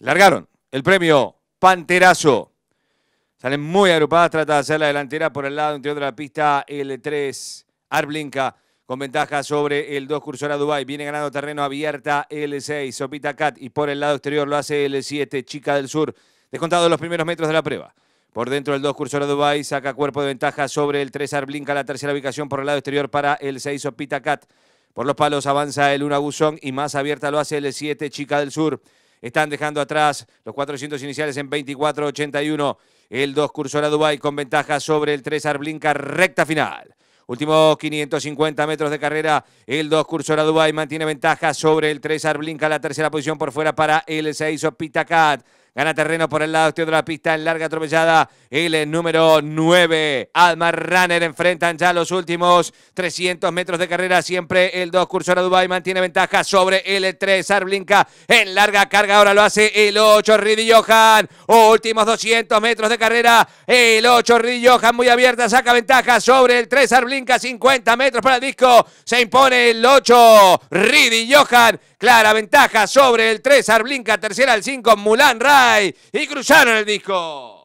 Largaron el premio Panterazo. Salen muy agrupadas, trata de hacer la delantera por el lado interior de la pista, l 3, Arblinka con ventaja sobre el 2 Cursora Dubai. Viene ganando terreno abierta l 6, Sopita Cat. Y por el lado exterior lo hace l 7, Chica del Sur. Descontado los primeros metros de la prueba. Por dentro el 2 Cursora Dubai saca cuerpo de ventaja sobre el 3 Arblinka. La tercera ubicación por el lado exterior para el 6, Sopita Cat. Por los palos avanza el 1 buzón y más abierta lo hace el 7, Chica del Sur. Están dejando atrás los 400 iniciales en 24.81. El 2 Cursora a Dubai con ventaja sobre el 3 Arblinka, recta final. Últimos 550 metros de carrera, el 2 Cursora Dubai mantiene ventaja sobre el 3 Arblinka, la tercera posición por fuera para el 6 Pitacat. Gana terreno por el lado Tío este de la pista en larga atropellada. El eh, número 9, Almar Runner, enfrentan ya los últimos 300 metros de carrera. Siempre el 2, Cursora Dubai mantiene ventaja sobre el 3, eh, Arblinka en larga carga. Ahora lo hace el 8, Ridi Johan. Últimos 200 metros de carrera. El 8, Ridi Johan muy abierta, saca ventaja sobre el 3, Arblinka. 50 metros para el disco. Se impone el 8, Ridi Johan. Clara ventaja sobre el 3, Arblinka, tercera al 5, Mulan Ray y cruzaron el disco.